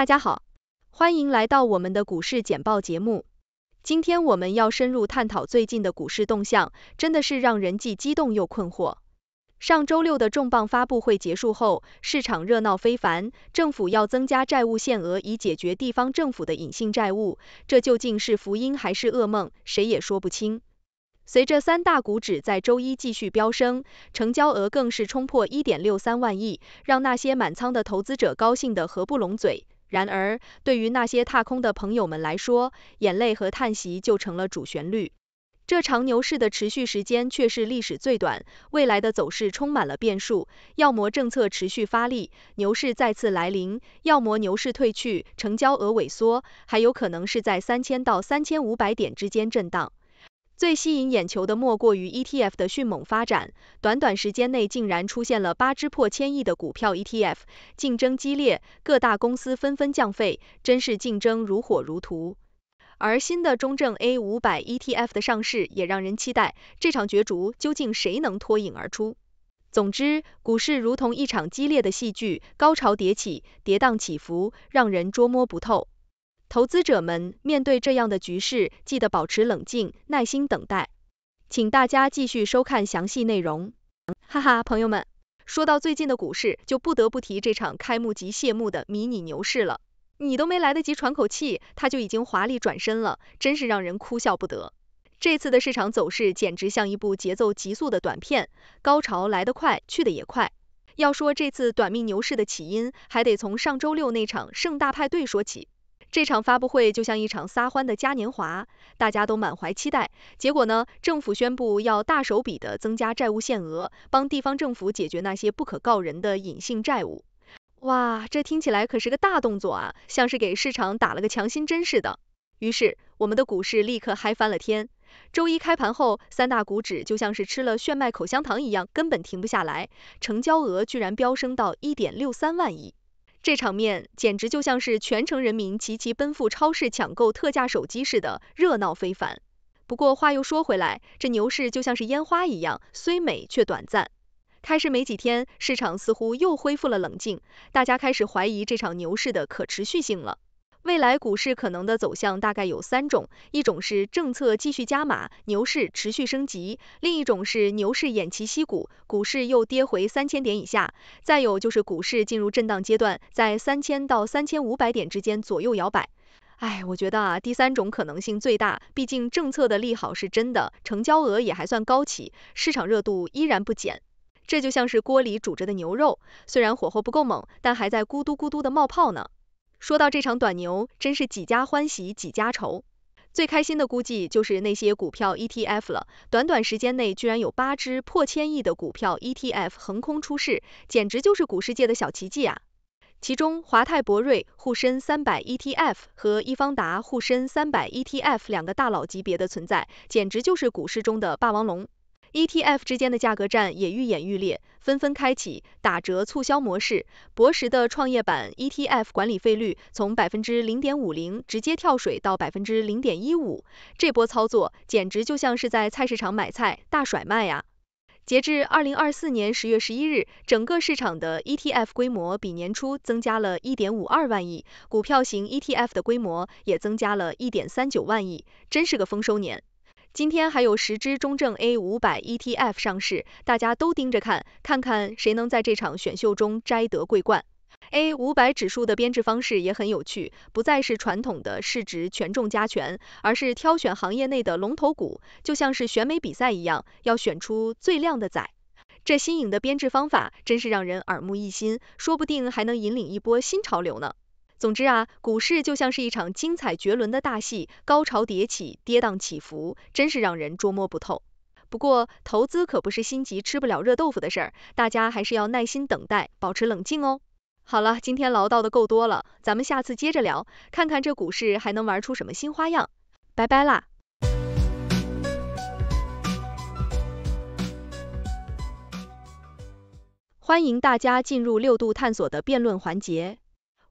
大家好，欢迎来到我们的股市简报节目。今天我们要深入探讨最近的股市动向，真的是让人既激动又困惑。上周六的重磅发布会结束后，市场热闹非凡。政府要增加债务限额以解决地方政府的隐性债务，这究竟是福音还是噩梦？谁也说不清。随着三大股指在周一继续飙升，成交额更是冲破一点六三万亿，让那些满仓的投资者高兴得合不拢嘴。然而，对于那些踏空的朋友们来说，眼泪和叹息就成了主旋律。这场牛市的持续时间却是历史最短，未来的走势充满了变数：要么政策持续发力，牛市再次来临；要么牛市退去，成交额萎缩；还有可能是在三千到三千五百点之间震荡。最吸引眼球的莫过于 ETF 的迅猛发展，短短时间内竟然出现了八只破千亿的股票 ETF，竞争激烈，各大公司纷纷降费，真是竞争如火如荼。而新的中证 A500 ETF 的上市也让人期待，这场角逐究竟谁能脱颖而出？总之，股市如同一场激烈的戏剧，高潮迭起，跌宕起伏，让人捉摸不透。投资者们面对这样的局势，记得保持冷静，耐心等待。请大家继续收看详细内容。哈哈，朋友们，说到最近的股市，就不得不提这场开幕即谢幕的迷你牛市了。你都没来得及喘口气，它就已经华丽转身了，真是让人哭笑不得。这次的市场走势简直像一部节奏急速的短片，高潮来得快，去得也快。要说这次短命牛市的起因，还得从上周六那场盛大派对说起。这场发布会就像一场撒欢的嘉年华，大家都满怀期待。结果呢，政府宣布要大手笔的增加债务限额，帮地方政府解决那些不可告人的隐性债务。哇，这听起来可是个大动作啊，像是给市场打了个强心针似的。于是，我们的股市立刻嗨翻了天。周一开盘后，三大股指就像是吃了炫迈口香糖一样，根本停不下来，成交额居然飙升到一点六三万亿。这场面简直就像是全城人民齐齐奔赴超市抢购特价手机似的，热闹非凡。不过话又说回来，这牛市就像是烟花一样，虽美却短暂。开始没几天，市场似乎又恢复了冷静，大家开始怀疑这场牛市的可持续性了。未来股市可能的走向大概有三种，一种是政策继续加码，牛市持续升级；另一种是牛市偃旗息鼓，股市又跌回三千点以下；再有就是股市进入震荡阶段，在三千到三千五百点之间左右摇摆。哎，我觉得啊，第三种可能性最大，毕竟政策的利好是真的，成交额也还算高企，市场热度依然不减。这就像是锅里煮着的牛肉，虽然火候不够猛，但还在咕嘟咕嘟的冒泡呢。说到这场短牛，真是几家欢喜几家愁。最开心的估计就是那些股票 ETF 了，短短时间内居然有八只破千亿的股票 ETF 横空出世，简直就是股市界的小奇迹啊！其中华泰柏瑞沪深三百 ETF 和易方达沪深三百 ETF 两个大佬级别的存在，简直就是股市中的霸王龙。ETF 之间的价格战也愈演愈烈，纷纷开启打折促销模式。博时的创业板 ETF 管理费率从百分之零点五零直接跳水到百分之零点一五，这波操作简直就像是在菜市场买菜大甩卖呀！截至二零二四年十月十一日，整个市场的 ETF 规模比年初增加了一点五二万亿，股票型 ETF 的规模也增加了一点三九万亿，真是个丰收年。今天还有十只中证 A 五百 ETF 上市，大家都盯着看，看看谁能在这场选秀中摘得桂冠。A 五百指数的编制方式也很有趣，不再是传统的市值权重加权，而是挑选行业内的龙头股，就像是选美比赛一样，要选出最靓的仔。这新颖的编制方法真是让人耳目一新，说不定还能引领一波新潮流呢。总之啊，股市就像是一场精彩绝伦的大戏，高潮迭起，跌宕起伏，真是让人捉摸不透。不过，投资可不是心急吃不了热豆腐的事儿，大家还是要耐心等待，保持冷静哦。好了，今天唠叨的够多了，咱们下次接着聊，看看这股市还能玩出什么新花样。拜拜啦！欢迎大家进入六度探索的辩论环节。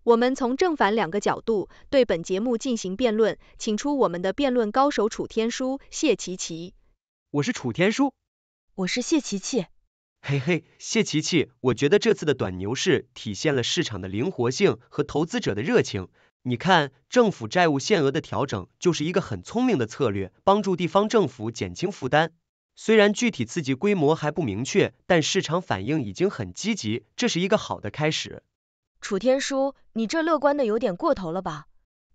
我们从正反两个角度对本节目进行辩论，请出我们的辩论高手楚天舒、谢琪琪。我是楚天舒，我是谢琪琪。嘿嘿，谢琪琪，我觉得这次的短牛市体现了市场的灵活性和投资者的热情。你看，政府债务限额的调整就是一个很聪明的策略，帮助地方政府减轻负担。虽然具体刺激规模还不明确，但市场反应已经很积极，这是一个好的开始。楚天舒，你这乐观的有点过头了吧？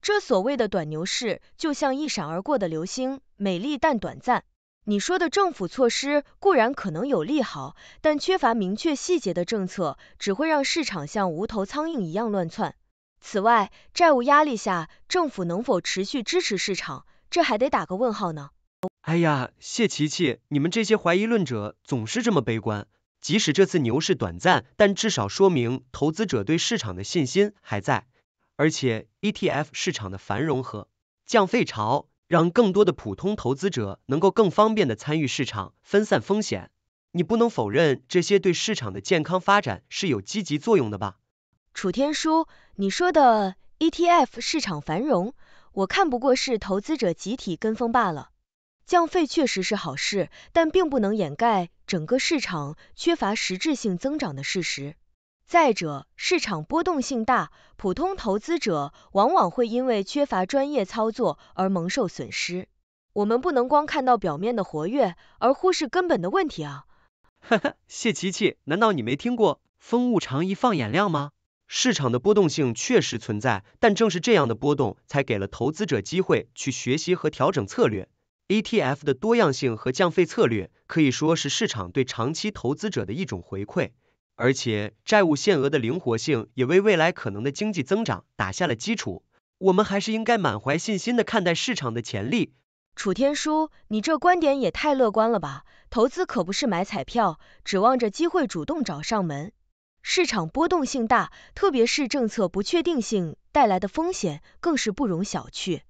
这所谓的短牛市，就像一闪而过的流星，美丽但短暂。你说的政府措施固然可能有利好，但缺乏明确细节的政策，只会让市场像无头苍蝇一样乱窜。此外，债务压力下，政府能否持续支持市场，这还得打个问号呢。哎呀，谢琪琪，你们这些怀疑论者总是这么悲观。即使这次牛市短暂，但至少说明投资者对市场的信心还在。而且 ETF 市场的繁荣和降费潮，让更多的普通投资者能够更方便的参与市场，分散风险。你不能否认这些对市场的健康发展是有积极作用的吧？楚天舒，你说的 ETF 市场繁荣，我看不过是投资者集体跟风罢了。降费确实是好事，但并不能掩盖。整个市场缺乏实质性增长的事实。再者，市场波动性大，普通投资者往往会因为缺乏专业操作而蒙受损失。我们不能光看到表面的活跃，而忽视根本的问题啊！哈哈，谢琪琪，难道你没听过“风物长宜放眼量”吗？市场的波动性确实存在，但正是这样的波动，才给了投资者机会去学习和调整策略。ETF 的多样性和降费策略可以说是市场对长期投资者的一种回馈，而且债务限额的灵活性也为未来可能的经济增长打下了基础。我们还是应该满怀信心的看待市场的潜力。楚天舒，你这观点也太乐观了吧？投资可不是买彩票，指望着机会主动找上门。市场波动性大，特别是政策不确定性带来的风险更是不容小觑。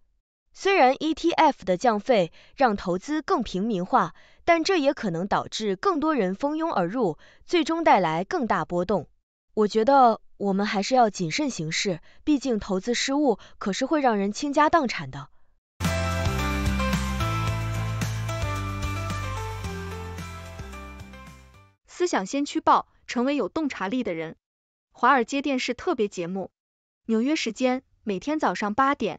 虽然 ETF 的降费让投资更平民化，但这也可能导致更多人蜂拥而入，最终带来更大波动。我觉得我们还是要谨慎行事，毕竟投资失误可是会让人倾家荡产的。思想先驱报，成为有洞察力的人。华尔街电视特别节目，纽约时间每天早上八点。